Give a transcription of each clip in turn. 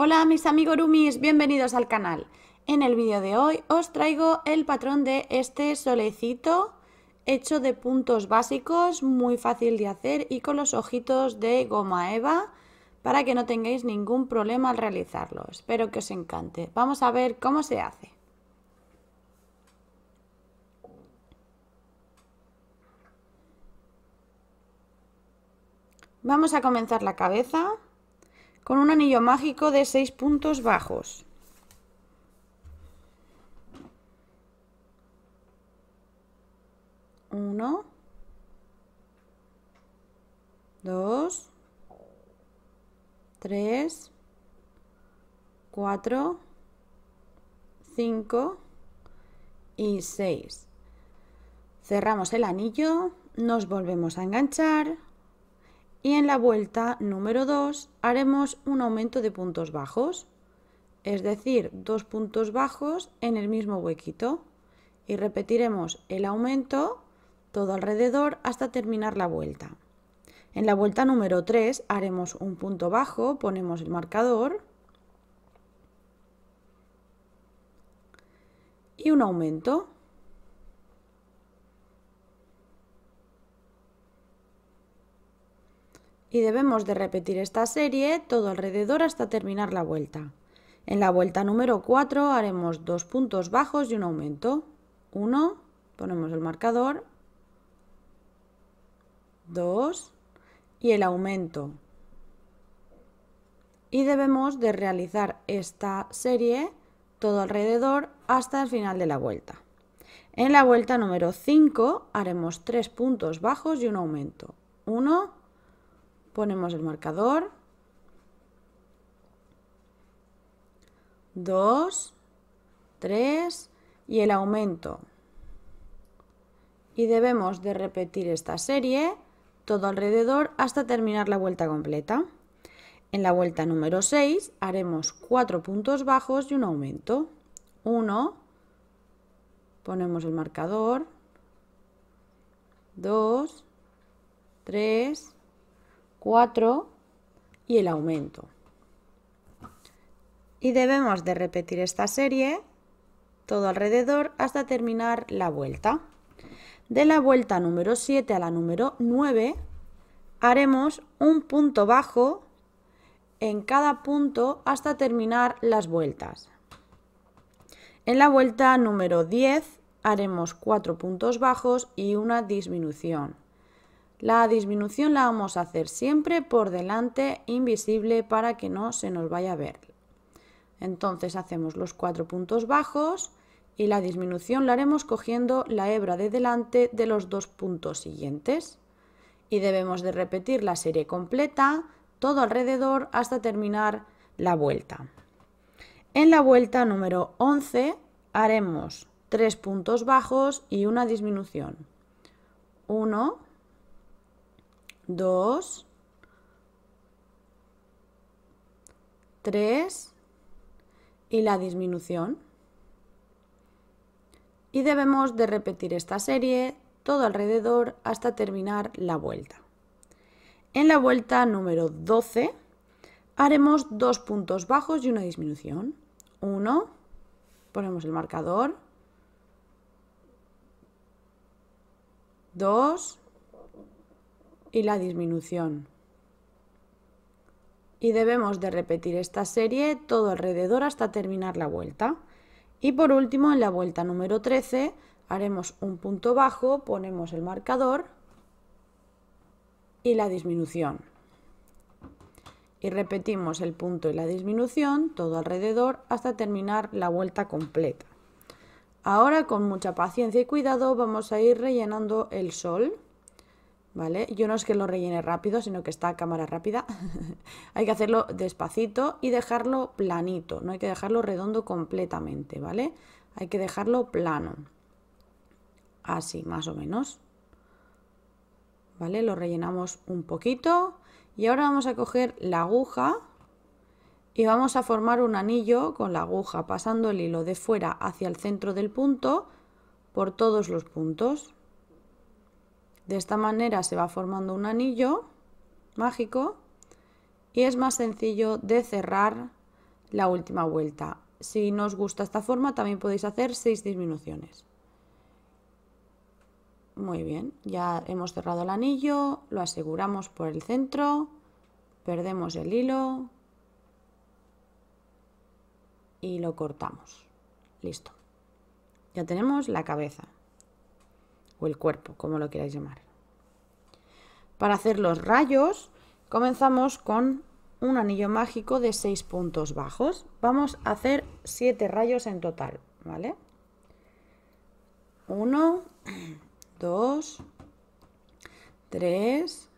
Hola mis amigos Rumis, bienvenidos al canal. En el vídeo de hoy os traigo el patrón de este solecito hecho de puntos básicos, muy fácil de hacer y con los ojitos de goma eva para que no tengáis ningún problema al realizarlo. Espero que os encante. Vamos a ver cómo se hace. Vamos a comenzar la cabeza con un anillo mágico de 6 puntos bajos. 1 2 3 4 5 y 6. Cerramos el anillo, nos volvemos a enganchar y en la vuelta número 2 haremos un aumento de puntos bajos, es decir, dos puntos bajos en el mismo huequito. Y repetiremos el aumento todo alrededor hasta terminar la vuelta. En la vuelta número 3 haremos un punto bajo, ponemos el marcador y un aumento. y debemos de repetir esta serie todo alrededor hasta terminar la vuelta. En la vuelta número 4 haremos dos puntos bajos y un aumento. 1, ponemos el marcador, 2 y el aumento. Y debemos de realizar esta serie todo alrededor hasta el final de la vuelta. En la vuelta número 5 haremos tres puntos bajos y un aumento. 1, ponemos el marcador. 2, 3 y el aumento. Y debemos de repetir esta serie todo alrededor hasta terminar la vuelta completa. En la vuelta número 6 haremos 4 puntos bajos y un aumento. 1, ponemos el marcador, 2, 3 4 y el aumento. Y debemos de repetir esta serie todo alrededor hasta terminar la vuelta. De la vuelta número 7 a la número 9 haremos un punto bajo en cada punto hasta terminar las vueltas. En la vuelta número 10 haremos 4 puntos bajos y una disminución. La disminución la vamos a hacer siempre por delante, invisible, para que no se nos vaya a ver. Entonces hacemos los cuatro puntos bajos y la disminución la haremos cogiendo la hebra de delante de los dos puntos siguientes. Y debemos de repetir la serie completa, todo alrededor, hasta terminar la vuelta. En la vuelta número 11 haremos tres puntos bajos y una disminución. 1, 2, 3 y la disminución. Y debemos de repetir esta serie todo alrededor hasta terminar la vuelta. En la vuelta número 12 haremos dos puntos bajos y una disminución. 1, ponemos el marcador. 2, y la disminución. Y debemos de repetir esta serie todo alrededor hasta terminar la vuelta. Y por último, en la vuelta número 13, haremos un punto bajo, ponemos el marcador y la disminución. Y repetimos el punto y la disminución todo alrededor hasta terminar la vuelta completa. Ahora con mucha paciencia y cuidado vamos a ir rellenando el sol. ¿vale? Yo no es que lo rellene rápido, sino que está a cámara rápida. hay que hacerlo despacito y dejarlo planito, no hay que dejarlo redondo completamente, ¿vale? Hay que dejarlo plano. Así, más o menos. ¿Vale? Lo rellenamos un poquito. Y ahora vamos a coger la aguja y vamos a formar un anillo con la aguja, pasando el hilo de fuera hacia el centro del punto por todos los puntos. De esta manera se va formando un anillo mágico y es más sencillo de cerrar la última vuelta. Si no os gusta esta forma también podéis hacer seis disminuciones. Muy bien, ya hemos cerrado el anillo, lo aseguramos por el centro, perdemos el hilo y lo cortamos. Listo. Ya tenemos la cabeza o el cuerpo, como lo queráis llamar. Para hacer los rayos, comenzamos con un anillo mágico de 6 puntos bajos. Vamos a hacer 7 rayos en total, ¿vale? 1, 2, 3,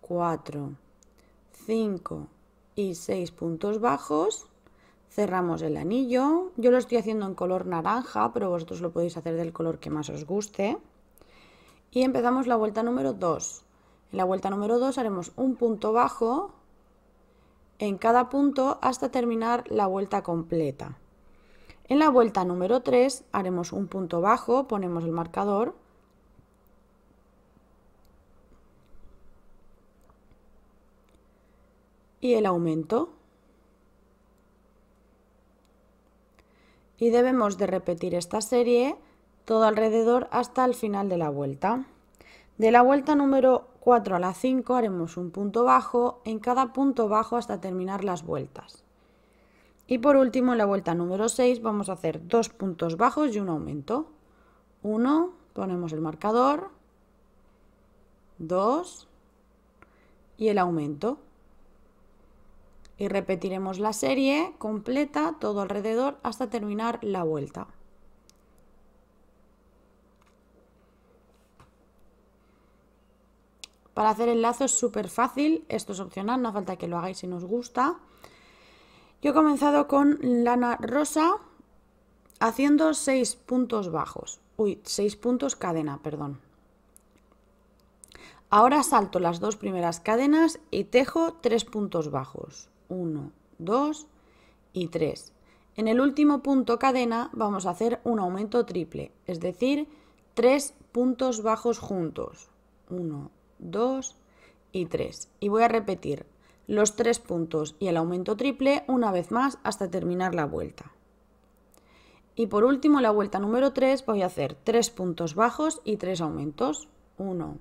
4, 5 y 6 puntos bajos. Cerramos el anillo. Yo lo estoy haciendo en color naranja, pero vosotros lo podéis hacer del color que más os guste. Y empezamos la vuelta número 2. En la vuelta número 2 haremos un punto bajo en cada punto hasta terminar la vuelta completa. En la vuelta número 3 haremos un punto bajo, ponemos el marcador y el aumento. Y debemos de repetir esta serie todo alrededor hasta el final de la vuelta. De la vuelta número 4 a la 5 haremos un punto bajo en cada punto bajo hasta terminar las vueltas. Y por último, en la vuelta número 6 vamos a hacer dos puntos bajos y un aumento. 1, ponemos el marcador, 2 y el aumento. Y repetiremos la serie completa todo alrededor hasta terminar la vuelta. Para hacer el lazo es súper fácil, esto es opcional, no falta que lo hagáis si nos gusta. Yo he comenzado con lana rosa haciendo seis puntos bajos, uy, seis puntos cadena, perdón. Ahora salto las dos primeras cadenas y tejo tres puntos bajos, 1, 2 y 3. En el último punto cadena vamos a hacer un aumento triple, es decir, tres puntos bajos juntos, 1, 2 y 3. Y voy a repetir los tres puntos y el aumento triple una vez más hasta terminar la vuelta. Y por último, la vuelta número 3 voy a hacer 3 puntos bajos y 3 aumentos. 1,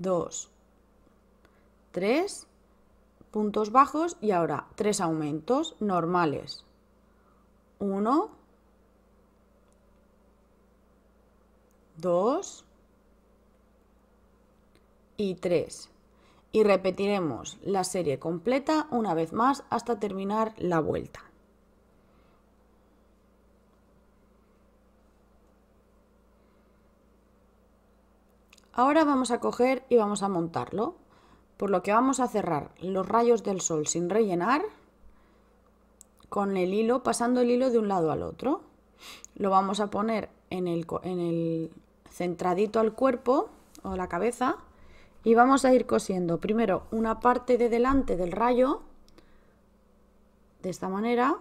2, 3 puntos bajos y ahora 3 aumentos normales. 1, 2, y 3. Y repetiremos la serie completa una vez más hasta terminar la vuelta. Ahora vamos a coger y vamos a montarlo, por lo que vamos a cerrar los rayos del sol sin rellenar con el hilo, pasando el hilo de un lado al otro. Lo vamos a poner en el, en el centradito al cuerpo o la cabeza y vamos a ir cosiendo primero una parte de delante del rayo, de esta manera,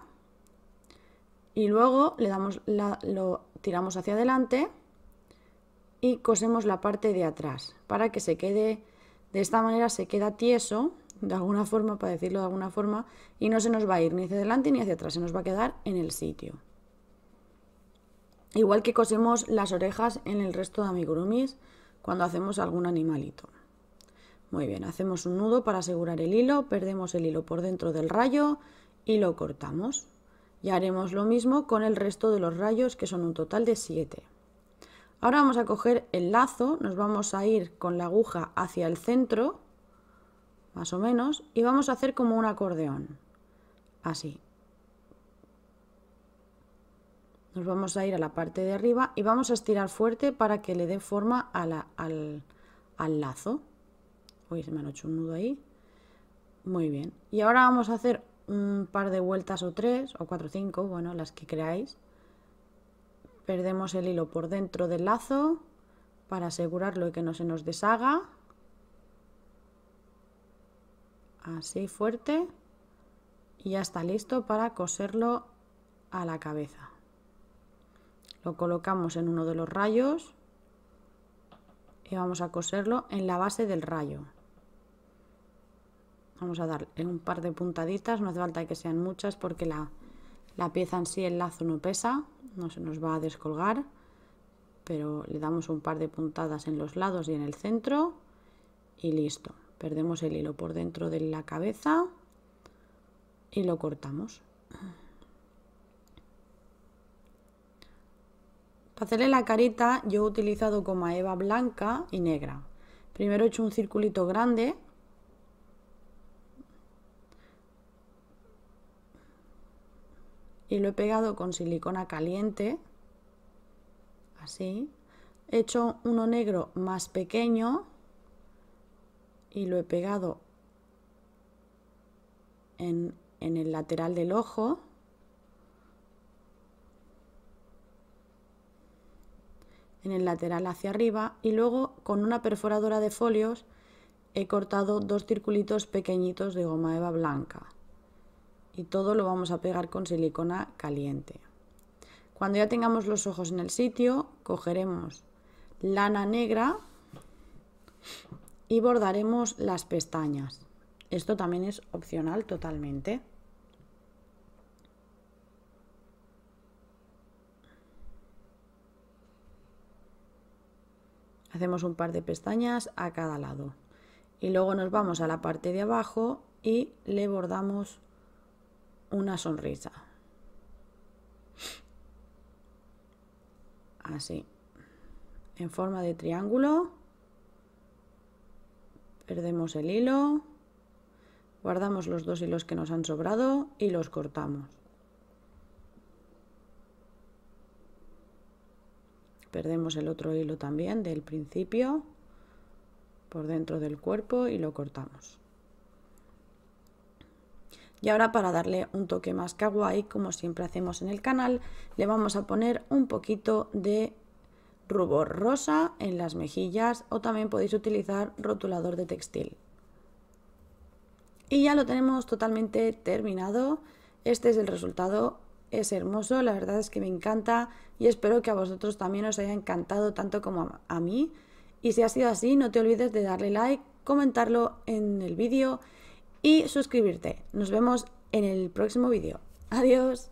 y luego le damos la, lo tiramos hacia adelante y cosemos la parte de atrás para que se quede, de esta manera se queda tieso, de alguna forma, para decirlo de alguna forma, y no se nos va a ir ni hacia delante ni hacia atrás, se nos va a quedar en el sitio. Igual que cosemos las orejas en el resto de amigurumis cuando hacemos algún animalito. Muy bien, hacemos un nudo para asegurar el hilo, perdemos el hilo por dentro del rayo y lo cortamos. Y haremos lo mismo con el resto de los rayos, que son un total de 7. Ahora vamos a coger el lazo, nos vamos a ir con la aguja hacia el centro, más o menos, y vamos a hacer como un acordeón, así. Nos vamos a ir a la parte de arriba y vamos a estirar fuerte para que le dé forma al lazo. Uy, se me han hecho un nudo ahí. Muy bien. Y ahora vamos a hacer un par de vueltas o tres, o cuatro o cinco, bueno, las que creáis. Perdemos el hilo por dentro del lazo para asegurarlo y que no se nos deshaga. Así fuerte. Y ya está listo para coserlo a la cabeza. Lo colocamos en uno de los rayos y vamos a coserlo en la base del rayo vamos a dar un par de puntaditas, no hace falta que sean muchas porque la, pieza en sí, el lazo no pesa, no se nos va a descolgar, pero le damos un par de puntadas en los lados y en el centro y listo. Perdemos el hilo por dentro de la cabeza y lo cortamos. Para hacerle la carita yo he utilizado como eva blanca y negra. Primero he hecho un circulito grande y lo he pegado con silicona caliente, así. He hecho uno negro más pequeño y lo he pegado en, en el lateral del ojo. en el lateral hacia arriba y luego con una perforadora de folios he cortado dos circulitos pequeñitos de goma eva blanca y todo lo vamos a pegar con silicona caliente. Cuando ya tengamos los ojos en el sitio, cogeremos lana negra y bordaremos las pestañas. Esto también es opcional totalmente. Hacemos un par de pestañas a cada lado. Y luego nos vamos a la parte de abajo y le bordamos una sonrisa. Así. En forma de triángulo. Perdemos el hilo. Guardamos los dos hilos que nos han sobrado y los cortamos. Perdemos el otro hilo también del principio por dentro del cuerpo y lo cortamos. Y ahora para darle un toque más kawaii, como siempre hacemos en el canal, le vamos a poner un poquito de rubor rosa en las mejillas o también podéis utilizar rotulador de textil. Y ya lo tenemos totalmente terminado. Este es el resultado. Es hermoso, la verdad es que me encanta y espero que a vosotros también os haya encantado tanto como a mí. Y si ha sido así, no te olvides de darle like, comentarlo en el vídeo y suscribirte. Nos vemos en el próximo vídeo. Adiós.